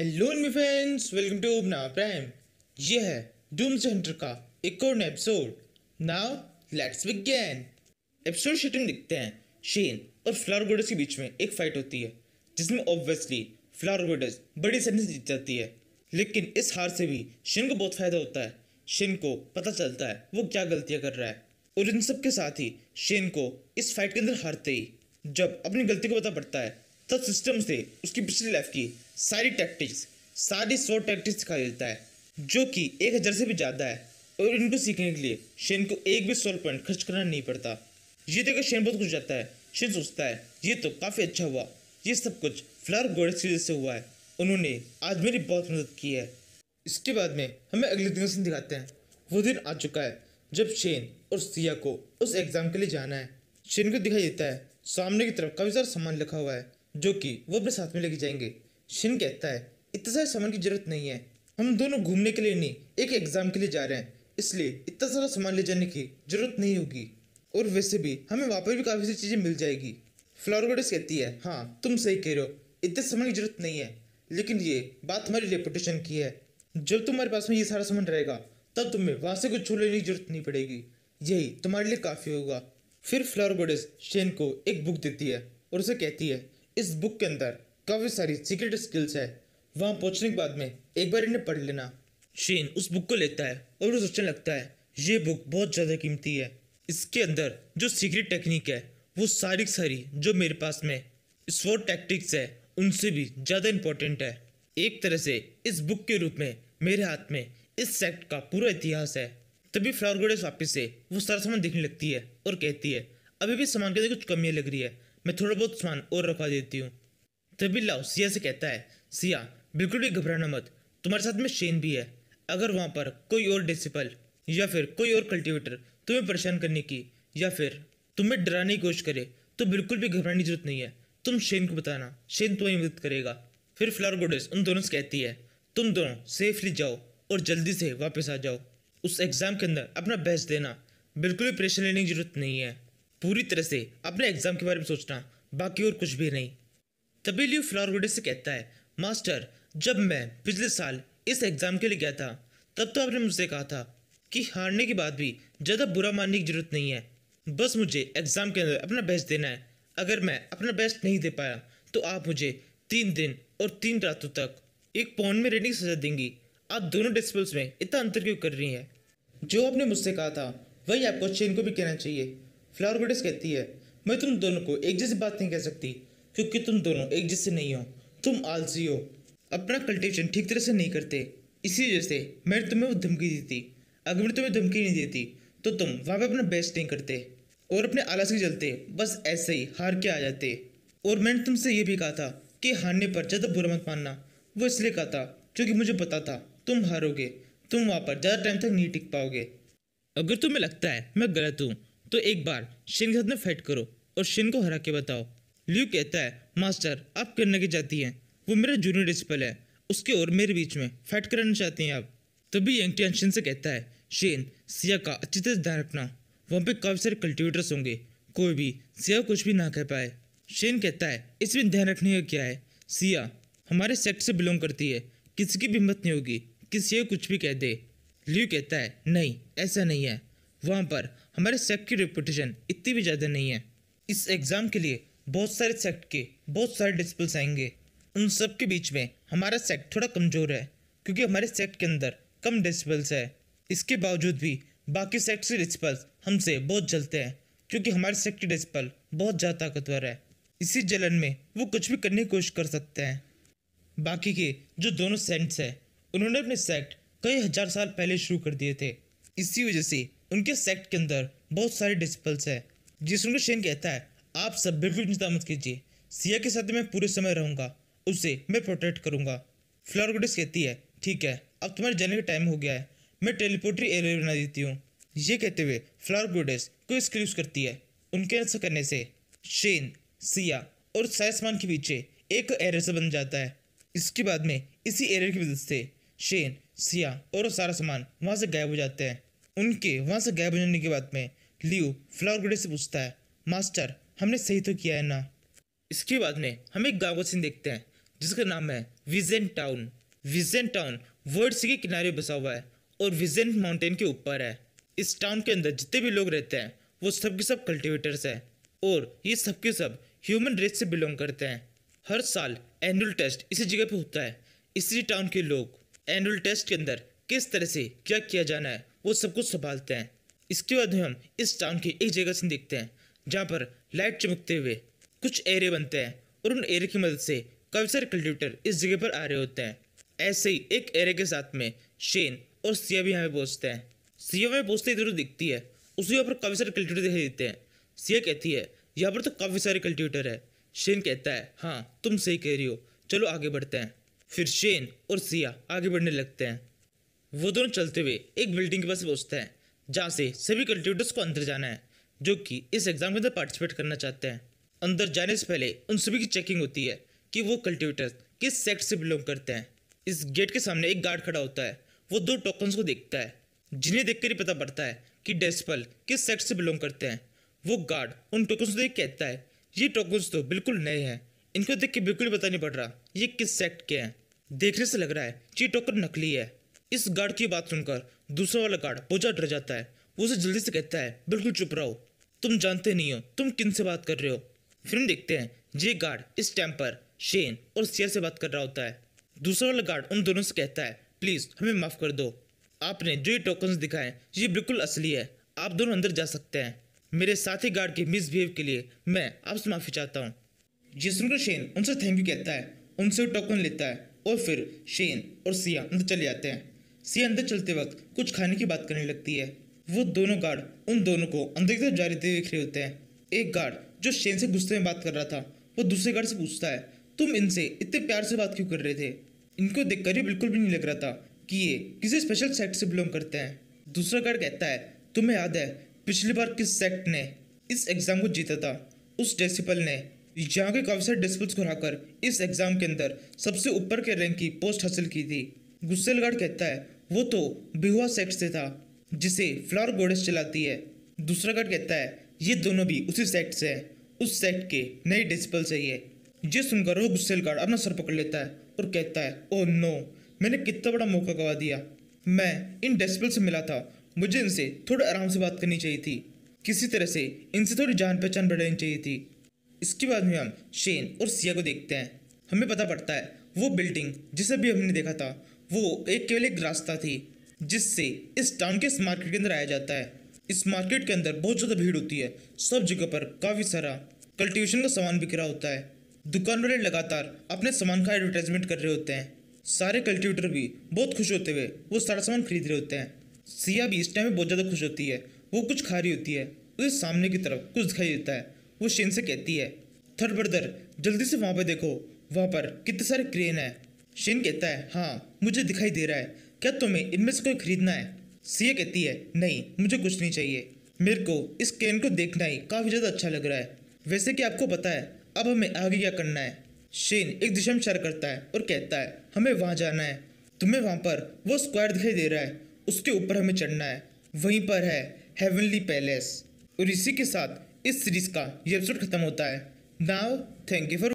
hello my friends welcome to उबना prime ये है डूम हंटर का एक और episode now let's begin episode shooting दिखते हैं शेन और फ्लावर गोडस के बीच में एक फाइट होती है जिसमें ऑब्वियसली फ्लावर गोडस बड़ी सैनी से जीत जाती है लेकिन इस हार से भी शेन को बहुत फ़ायदा होता है शेन को पता चलता है वो क्या गलतियाँ कर रहा है और इन सब के साथ ही शेन को इस फाइट के अंदर हारते ही जब अपनी गलती को पता पड़ता है तब सिस्टम से उसकी पिछली लाइफ की सारी टैक्टिक्स सारी सौ टैक्टिक्स सिखा देता है जो कि एक हज़ार से भी ज़्यादा है और इनको सीखने के लिए शेन को एक भी सोल पॉइंट खर्च करना नहीं पड़ता ये देखकर शेन बहुत खुश जाता है शेन सोचता है ये तो काफ़ी अच्छा हुआ ये सब कुछ फ्लार गोड की वजह से हुआ है उन्होंने आज मेरी बहुत मदद की है इसके बाद में हमें अगले दिन सीन दिखाते हैं वो दिन आ चुका है जब शेन और सिया को उस एग्ज़ाम के लिए जाना है शेन को दिखाई देता है सामने की तरफ काफ़ी सारा सामान लिखा हुआ है जो कि वो अपने साथ में लेके जाएंगे शिन कहता है इतना सारा सामान की जरूरत नहीं है हम दोनों घूमने के लिए नहीं एक एग्ज़ाम के लिए जा रहे हैं इसलिए इतना सारा सामान ले जाने की जरूरत नहीं होगी और वैसे भी हमें वापस भी काफ़ी सारी चीज़ें मिल जाएगी गोडेस कहती है हाँ तुम सही कह रहे हो इतने सामान की जरूरत नहीं है लेकिन ये बात हमारी रेपुटेशन की है जब तुम्हारे पास में ये सारा सामान रहेगा तब तुम्हें वहाँ से कुछ छोड़ने की जरूरत नहीं पड़ेगी यही तुम्हारे लिए काफ़ी होगा फिर गोडेस शेन को एक बुक देती है और उसे कहती है इस बुक के अंदर काफ़ी सारी सीक्रेट स्किल्स है वहां पहुंचने के बाद में एक बार इन्हें पढ़ लेना शेन उस बुक को लेता है और उसे सोचने लगता है ये बुक बहुत ज़्यादा कीमती है इसके अंदर जो सीक्रेट टेक्निक है वो सारी सारी जो मेरे पास में स्वॉट टैक्टिक्स है उनसे भी ज़्यादा इम्पोर्टेंट है एक तरह से इस बुक के रूप में मेरे हाथ में इस सेक्ट का पूरा इतिहास है तभी फ्लावर गोडेस वापिस से वो सारा सामान देखने लगती है और कहती है अभी भी सामान के अंदर कुछ कमियाँ लग रही है मैं थोड़ा बहुत सामान और रखवा देती हूँ तभी लाओ सिया से कहता है सिया बिल्कुल भी घबराना मत तुम्हारे साथ में शेन भी है अगर वहाँ पर कोई और डिसिपल या फिर कोई और कल्टिवेटर तुम्हें परेशान करने की या फिर तुम्हें डराने की कोशिश करे तो बिल्कुल भी घबराने की जरूरत नहीं है तुम शेन को बताना शेन तुम्हें मदद करेगा फिर फ्लावर गोडेस उन दोनों से कहती है तुम दोनों सेफली जाओ और जल्दी से वापस आ जाओ उस एग्ज़ाम के अंदर अपना बेस्ट देना बिल्कुल भी प्रेशर लेने की जरूरत नहीं है पूरी तरह से अपने एग्ज़ाम के बारे में सोचना बाकी और कुछ भी नहीं तबीलियो फ्लारगुडे से कहता है मास्टर जब मैं पिछले साल इस एग्ज़ाम के लिए गया था तब तो आपने मुझसे कहा था कि हारने के बाद भी ज़्यादा बुरा मानने की ज़रूरत नहीं है बस मुझे एग्ज़ाम के अंदर अपना बेस्ट देना है अगर मैं अपना बेस्ट नहीं दे पाया तो आप मुझे तीन दिन और तीन रातों तक एक पौन में रेडिंग सज़ा देंगी आप दोनों डिस्पल्स में इतना अंतर क्यों कर रही हैं जो आपने मुझसे कहा था वही आपको चेन को भी कहना चाहिए फ्लावर कहती है मैं तुम दोनों को एक जैसी बात नहीं कह सकती क्योंकि तुम दोनों एक जैसे नहीं हो तुम आलसी हो अपना कल्टिवेशन ठीक तरह से नहीं करते इसी वजह से मैंने तुम्हें वो धमकी दी थी अगर मैं तुम्हें धमकी नहीं देती तो तुम वहाँ पर अपना बेस्ट नहीं करते और अपने आलस के चलते बस ऐसे ही हार के आ जाते और मैंने तुमसे ये भी कहा था कि हारने पर ज़्यादा बुरा मत मानना वो इसलिए कहा था क्योंकि मुझे पता था तुम हारोगे तुम वहाँ पर ज़्यादा टाइम तक नहीं टिक पाओगे अगर तुम्हें लगता है मैं गलत हूँ तो एक बार शिन के साथ में फाइट करो और शिन को हरा के बताओ ल्यू कहता है मास्टर आप करने की जाती हैं वो मेरा जूनियर डिस्पल है उसके और मेरे बीच में फैट करना चाहती हैं आप तभी एंटी एंशन से कहता है शेन सिया का अच्छी तरह ध्यान रखना वहाँ पे काफ़ी सारे कल्टिवेटर्स होंगे कोई भी सिया कुछ भी ना कह पाए शेन कहता है इसमें ध्यान रखने का क्या है सिया हमारे सेक्ट से बिलोंग करती है किसी की हिम्मत नहीं होगी कि सिया कुछ भी कह दे ल्यू कहता है नहीं ऐसा नहीं है वहाँ पर हमारे सेक्ट की रिपोटेशन इतनी भी ज़्यादा नहीं है इस एग्ज़ाम के लिए बहुत सारे सेक्ट के बहुत सारे डिस्पल्स आएंगे उन सब के बीच में हमारा सेक्ट थोड़ा कमज़ोर है क्योंकि हमारे सेक्ट के अंदर कम डिस्पल्स है इसके बावजूद भी बाकी सेक्ट के डिस्पल्स हमसे बहुत जलते हैं क्योंकि हमारे सेक्ट के डिस्पल बहुत ज़्यादा ताकतवर है इसी जलन में वो कुछ भी करने की कोशिश कर सकते हैं बाकी के जो दोनों सेंट्स हैं उन्होंने अपने सेक्ट कई हज़ार साल पहले शुरू कर दिए थे इसी वजह से उनके सेक्ट के अंदर बहुत सारे डिसिपल्स हैं जिसमें शेन कहता है आप सब बिल्कुल चिंता मत कीजिए सिया के साथ मैं पूरे समय रहूँगा उसे मैं प्रोटेक्ट करूँगा फ्लोरगोडिस कहती है ठीक है अब तुम्हारे जाने का टाइम हो गया है मैं टेलीपोट्री एरिया बना देती हूँ ये कहते हुए फ्लोरगोडिस को स्किल यूज़ करती है उनके ऐसा करने से शेन सिया और साइसमान के पीछे एक एरिया से बन जाता है इसके बाद में इसी एरिया की मदद से शेन सिया और सारा सामान वहाँ से गायब हो जाते हैं उनके वहाँ से गायब हो जाने के बाद में लियो फ्लावर ग्रेड से पूछता है मास्टर हमने सही तो किया है ना इसके बाद में हम एक गाँव का सीन देखते हैं जिसका नाम है विजेंट टाउन विजेन टाउन वर्ल्ड सी के किनारे बसा हुआ है और विजेंट माउंटेन के ऊपर है इस टाउन के अंदर जितने भी लोग रहते हैं वो सब के सब कल्टिवेटर्स हैं और ये सब के सब ह्यूमन रेस से बिलोंग करते हैं हर साल एनुअल टेस्ट इसी जगह पे होता है इसी टाउन के लोग एनुअल टेस्ट के अंदर किस तरह से क्या किया जाना है वो सब कुछ संभालते हैं इसके बाद हम इस टाउन की एक जगह से देखते हैं जहाँ पर लाइट चमकते हुए कुछ एरे बनते हैं और उन एरे की मदद से काफ़ी सारे कंप्यूटर इस जगह पर आ रहे होते हैं ऐसे ही एक एरे के साथ में शेन और सिया भी यहाँ पे पहुँचते हैं सिया में पहुँचते इधर दिखती है उसी यहाँ पर काफ़ी सारे कल्ट्यूटर दिखाई देते हैं सिया कहती है यहाँ पर तो काफ़ी सारे कल्ट्यूटर है शेन कहता है हाँ तुम सही कह रही हो चलो आगे बढ़ते हैं फिर शेन और सिया आगे बढ़ने लगते हैं वो दोनों चलते हुए एक बिल्डिंग के पास पहुँचते हैं जहाँ से सभी कल्ट्यूटर्स को अंदर जाना है जो कि इस एग्ज़ाम के अंदर पार्टिसिपेट करना चाहते हैं अंदर जाने से पहले उन सभी की चेकिंग होती है कि वो कल्टिवेटर्स किस सेक्ट से बिलोंग करते हैं इस गेट के सामने एक गार्ड खड़ा होता है वो दो टोकन्स को देखता है जिन्हें देख ही पता पड़ता है कि डेस्पल किस सेक्ट से बिलोंग करते हैं वो गार्ड उन टोकन्स को देख कहता है ये टोकन्स तो बिल्कुल नए हैं इनको देख के बिल्कुल पता नहीं पड़ रहा ये किस सेक्ट के हैं देखने से लग रहा है कि टोकन नकली है इस गार्ड की बात सुनकर दूसरा वाला गार्ड बहुत डर जाता है वो उसे जल्दी से कहता है बिल्कुल चुप रहो तुम जानते नहीं हो तुम किन से बात कर रहे हो फिर हम देखते हैं जे गार्ड इस टाइम पर शेन और सियर से बात कर रहा होता है दूसरा वाला गार्ड उन दोनों से कहता है प्लीज़ हमें माफ़ कर दो आपने जो ये टोकन दिखाए ये बिल्कुल असली है आप दोनों अंदर जा सकते हैं मेरे साथी गार्ड के मिसबिहेव के लिए मैं आपसे माफ़ी चाहता हूँ जिसमें शेन उनसे थैंक यू कहता है उनसे टोकन लेता है और फिर शेन और सिया अंदर चले जाते हैं सिया अंदर चलते वक्त कुछ खाने की बात करने लगती है वो दोनों गार्ड उन दोनों को अंदर की तरफ जा रहे देख रहे होते हैं एक गार्ड जो शेन से गुस्से में बात कर रहा था वो दूसरे गार्ड से पूछता है तुम इनसे इतने प्यार से बात क्यों कर रहे थे इनको देख कर ही बिल्कुल भी नहीं लग रहा था कि ये किसी स्पेशल सेक्ट से बिलोंग करते हैं दूसरा गार्ड कहता है तुम्हें याद है पिछली बार किस सेक्ट ने इस एग्ज़ाम को जीता था उस डेसिपल ने यहाँ के काफ़ी सारे डिस्पल्स को हराकर इस एग्ज़ाम के अंदर सबसे ऊपर के रैंक की पोस्ट हासिल की थी गुस्सेल गार्ड कहता है वो तो बिहुआ सेक्ट से था जिसे फ्लावर गोडेस चलाती है दूसरा गढ़ कहता है ये दोनों भी उसी सेक्ट से है उस सेक्ट के नए डिसिपल से ही है ये सुनकर वो गुस्से गार्ड अपना सर पकड़ लेता है और कहता है ओ oh नो मैंने कितना बड़ा मौका गवा दिया मैं इन डिसिपल से मिला था मुझे इनसे थोड़ा आराम से बात करनी चाहिए थी किसी तरह से इनसे थोड़ी जान पहचान बढ़ानी चाहिए थी इसके बाद में हम शेन और सिया को देखते हैं हमें पता पड़ता है वो बिल्डिंग जिसे भी हमने देखा था वो एक केवल एक रास्ता थी जिससे इस टाउन के इस मार्केट के अंदर आया जाता है इस मार्केट के अंदर बहुत ज़्यादा भीड़ होती है सब जगह पर काफ़ी सारा कल्टिवेशन का सामान बिक रहा होता है दुकान वाले लगातार अपने सामान का एडवर्टाइजमेंट कर रहे होते हैं सारे कल्टिवेटर भी बहुत खुश होते हुए वो सारा सामान खरीद रहे होते हैं सिया भी इस टाइम में बहुत ज़्यादा खुश होती है वो कुछ खा रही होती है उसे सामने की तरफ कुछ दिखाई देता है वो शेन से कहती है थर्ड ब्रदर जल्दी से वहाँ पर देखो वहाँ पर कितने सारे क्रेन है शेन कहता है हाँ मुझे दिखाई दे रहा है क्या तुम्हें इनमें से कोई खरीदना है सीए कहती है नहीं मुझे कुछ नहीं चाहिए मेरे को इस कैन को देखना ही काफ़ी ज़्यादा अच्छा लग रहा है वैसे कि आपको पता है अब हमें आगे क्या करना है शेन एक दिशा में शर करता है और कहता है हमें वहाँ जाना है तुम्हें वहाँ पर वो स्क्वायर दिखाई दे रहा है उसके ऊपर हमें चढ़ना है वहीं पर है हेवनली पैलेस और इसी के साथ इस सीरीज़ का ये एपिसोड ख़त्म होता है नाउ थैंक यू फॉर